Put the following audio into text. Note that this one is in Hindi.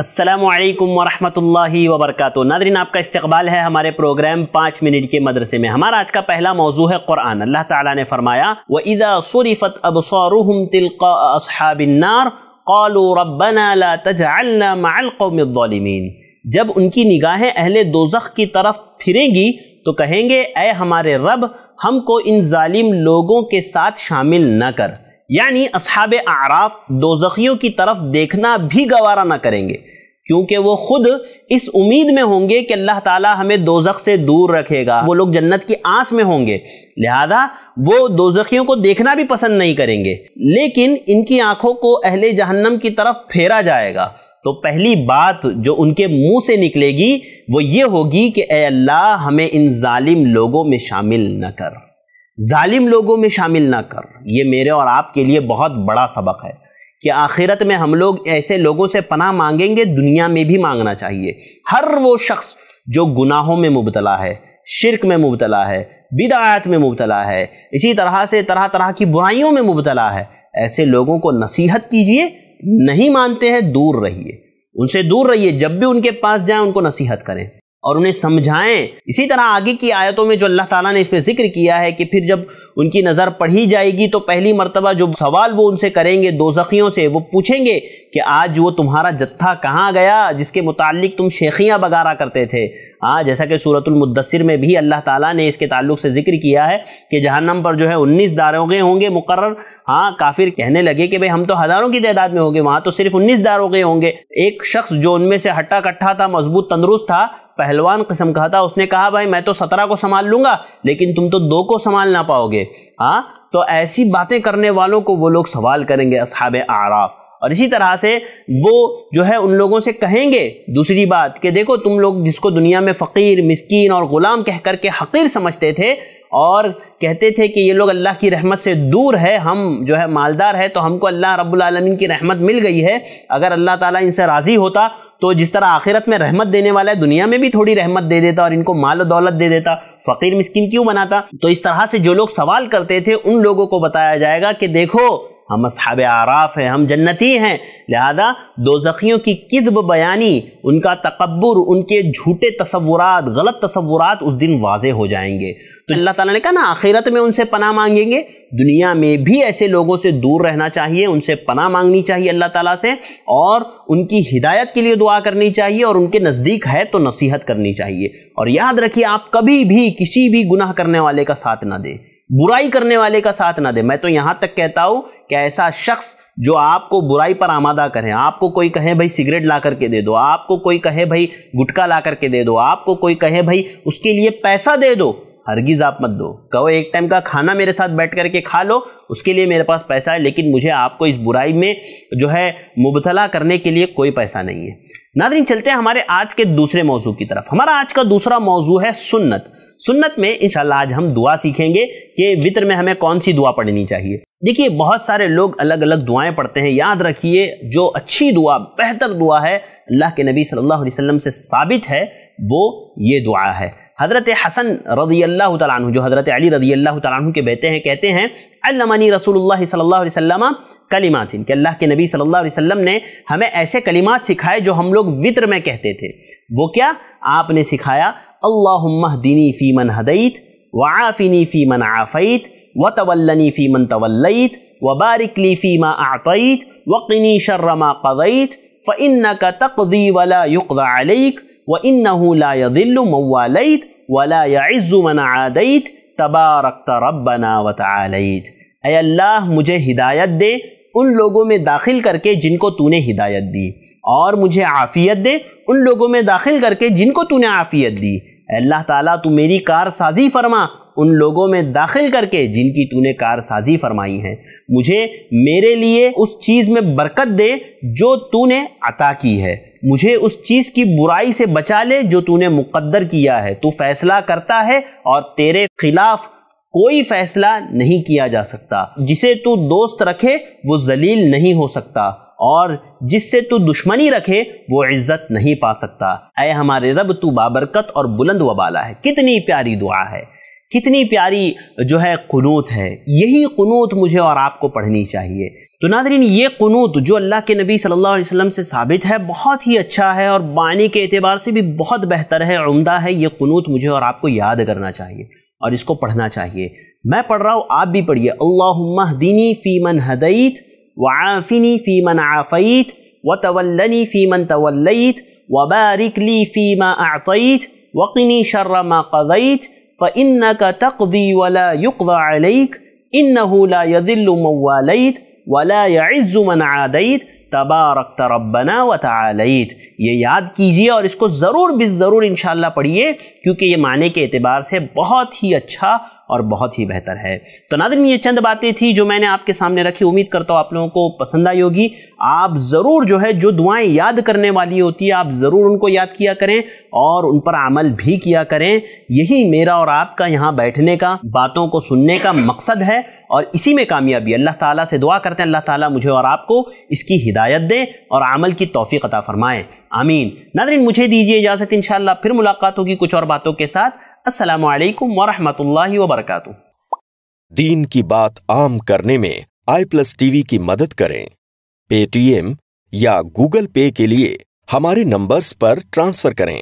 असलकम वरहमल वबरक नादरीन आपका इस्तबाल है हमारे प्रोग्राम पाँच मिनट के मदरसे में हमारा आज का पहला मौजू है कुरान अल्लाह ताला ने फरमाया व सुरफत अबसारहम तिलका असहाबिनार कौलू रबना ला तजअलना जब उनकी निगाहें अहले दोजख की तरफ फिरेंगी तो कहेंगे अय हमारे रब हमको इन जालिम लोगों के साथ शामिल न कर यानी असहाब आराफ दोजखियों की तरफ देखना भी गवारा ना करेंगे क्योंकि वो खुद इस उम्मीद में होंगे कि अल्लाह ताला हमें दोजख से दूर रखेगा वो लोग जन्नत की आस में होंगे लिहाजा वो दोजखियों को देखना भी पसंद नहीं करेंगे लेकिन इनकी आंखों को अहले जहन्नम की तरफ फेरा जाएगा तो पहली बात जो उनके मुंह से निकलेगी वो ये होगी कि अल्लाह हमें इन जालिम लोगों में शामिल न कर जालिम लोगों में शामिल ना कर ये मेरे और आपके लिए बहुत बड़ा सबक है कि आखिरत में हम लोग ऐसे लोगों से पनाह मांगेंगे दुनिया में भी मांगना चाहिए हर वो शख्स जो गुनाहों में मुबतला है शिरक में मुबतला है बिदायत में मुबतला है इसी तरह से तरह तरह की बुराइयों में मुबतला है ऐसे लोगों को नसीहत कीजिए नहीं मानते हैं दूर रहिए उनसे दूर रहिए जब भी उनके पास जाएं उनको नसीहत करें और उन्हें समझाएं इसी तरह आगे की आयतों में जो अल्लाह ताला ने इसमें जिक्र किया है कि फिर जब उनकी नज़र पढ़ी जाएगी तो पहली मरतबा जो सवाल वो उनसे करेंगे दो जखियों से वो पूछेंगे कि आज वो तुम्हारा जत्था कहाँ गया जिसके मुतालिक तुम शेखियाँ बगारा करते थे हाँ जैसा कि सूरतुलमुदसर में भी अल्लाह ताला ने इसके ताल्लुक से जिक्र किया है कि जहन्नम पर जो है उन्नीस दारोगे होंगे मुकर हाँ काफिर कहने लगे कि भाई हम तो हज़ारों की तादाद में होंगे वहाँ तो सिर्फ उन्नीस दारोगे होंगे एक शख्स जो उनमें से हट्टा कट्ठा था मजबूत तंदरुस्त था पहलवान कसम कहा था उसने कहा भाई मैं तो सत्रह को संभाल लूंगा लेकिन तुम तो दो को संभाल ना पाओगे हाँ तो ऐसी बातें करने वालों को वो लोग सवाल करेंगे असहाब आराफ और इसी तरह से वो जो है उन लोगों से कहेंगे दूसरी बात कि देखो तुम लोग जिसको दुनिया में फ़कीर मस्किन और ग़ुलाम कह कर के हकीर समझते थे और कहते थे कि ये लोग अल्लाह की रहमत से दूर है हम जो है मालदार है तो हमको अल्लाह रब्बुल रबालमीन की रहमत मिल गई है अगर अल्लाह ताला इनसे राज़ी होता तो जिस तरह आखिरत में रहमत देने वाला है दुनिया में भी थोड़ी रहमत दे देता और इनको माल दौलत दे देता फ़कीर मिस्किन क्यों बनाता तो इस तरह से जो लोग सवाल करते थे उन लोगों को बताया जाएगा कि देखो हम असहाब आराफ हैं हम जन्नती हैं लिहाजा दो ज़ख़ियों की किदब बयानी उनका तकबर उनके झूठे तस्वुरात गलत तस्वुरात उस दिन वाज हो जाएंगे तो अल्लाह ताला ने कहा ना आखिरत में उनसे पना मांगेंगे दुनिया में भी ऐसे लोगों से दूर रहना चाहिए उनसे पना मांगनी चाहिए अल्लाह ताला से और उनकी हिदायत के लिए दुआ करनी चाहिए और उनके नज़दीक है तो नसीहत करनी चाहिए और याद रखिए आप कभी भी किसी भी गुनाह करने वाले का साथ ना दें बुराई करने वाले का साथ ना दे मैं तो यहां तक कहता हूं कि ऐसा शख्स जो आपको बुराई पर आमादा करें आपको कोई कहे भाई सिगरेट ला करके दे दो आपको कोई कहे भाई गुटखा ला करके दे दो आपको कोई कहे भाई उसके लिए पैसा दे दो हरगिज आप मत दो कहो एक टाइम का खाना मेरे साथ बैठ करके खा लो उसके लिए मेरे पास पैसा है लेकिन मुझे आपको इस बुराई में जो है मुबतला करने के लिए कोई पैसा नहीं है नादरी चलते हैं हमारे आज के दूसरे मौजू की तरफ हमारा आज का दूसरा मौजू है सुन्नत सुन्नत में इंशाल्लाह आज हम दुआ सीखेंगे कि वितर में हमें कौन सी दुआ पढ़नी चाहिए देखिए बहुत सारे लोग अलग अलग दुआएं पढ़ते हैं याद रखिए जो अच्छी दुआ बेहतर दुआ है अल्लाह के नबी सल्लल्लाहु अलैहि वसल्लम से साबित है वो ये दुआ है हज़रत हसन रजी अल्लाह तु जो हज़रत अली रदी अल्लाह तु के बेटे हैं कहते हैं अल्लामनी रसूलुल्लाह सल्लल्लाहु अलैहि वसल्लम कलिमात कि अल्लाह के नबी सल्लल्लाहु अलैहि वसल्लम ने हमें ऐसे कलिमात सिखाए जो हम लोग वित्र में कहते थे वो क्या आपने सिखाया अल्लाह दीनी फ़ी मन हदैत वआफ़िनी फ़ी मन आफ़ैत व तवल्लनी फ़ी मन तवल्लैत व बारिकली फ़ी मा आतैत वक़िनी शर्रमा कदैत फ़िन का तकदी वला युकदाक व इन ला यदिल्लु वला याज़ु मन आदैत तबारक रब्बना व अल्लाह मुझे हिदायत दे उन लोगों में दाखिल करके जिनको तूने हिदायत दी और मुझे आफ़ियत दे उन लोगों में दाखिल करके जिनको तूने आफ़ियत दी अल्लाह ताला तू मेरी कार साजी फरमा उन लोगों में दाखिल करके जिनकी तूने कार साजी फरमाई है मुझे मेरे लिए उस चीज़ में बरकत दे जो तूने अता की है मुझे उस चीज़ की बुराई से बचा ले जो तूने मुकद्दर किया है तू फैसला करता है और तेरे खिलाफ कोई फैसला नहीं किया जा सकता जिसे तू दोस्त रखे वो जलील नहीं हो सकता और जिससे तू दुश्मनी रखे वो इज्जत नहीं पा सकता अय हमारे रब तू बाबरकत और बुलंद वबाला है कितनी प्यारी दुआ है कितनी प्यारी जो है क़नूत है यही क़नूत मुझे और आपको पढ़नी चाहिए तो नादरीन ये क़नूत जो अल्लाह के नबी सल्लल्लाहु अलैहि वसल्लम से साबित है बहुत ही अच्छा है और बानी के अतबार से भी बहुत बेहतर है उमदा है ये क़नूत मुझे और आपको याद करना चाहिए और इसको पढ़ना चाहिए मैं पढ़ रहा हूँ आप भी पढ़िए अल्लाह दीनी फ़ीमन हदईत वाफ़िनी फ़ी मन आफ़ीत व तवल्लनी फ़ी मन तवल्लत वबारिकली फ़ी मा आतईत वक़िनी शर्र मा कदईत फ़िन्न का तकदी वला युकदाक इन ला यदिल्लु मवालत वला यज़ुमन आदइत तबारक तरबना व तलत ये याद कीजिए और इसको ज़रूर बिज़रूर इन पढ़िए क्योंकि ये माने के अतबार से बहुत ही अच्छा और बहुत ही बेहतर है तो नादिन ये चंद बातें थी जो मैंने आपके सामने रखी उम्मीद करता हूँ आप लोगों को पसंद आई होगी आप ज़रूर जो है जो दुआएं याद करने वाली होती है आप ज़रूर उनको याद किया करें और उन पर अमल भी किया करें यही मेरा और आपका यहाँ बैठने का बातों को सुनने का मकसद है और इसी में कामयाबी अल्लाह ताला से दुआ करते हैं अल्लाह ताला मुझे और आपको इसकी हिदायत दें और अमल की तोफ़ी अता फ़रमाएँ आमीन नादरीन मुझे दीजिए इजाज़त इन फिर मुलाकात होगी कुछ और बातों के साथ अस्सलाम वालेकुम वरहमतुल्लाहि वबरकातुहू दीन की बात आम करने में आई प्लस टीवी की मदद करें पेटीएम या गूगल पे के लिए हमारे नंबर्स पर ट्रांसफर करें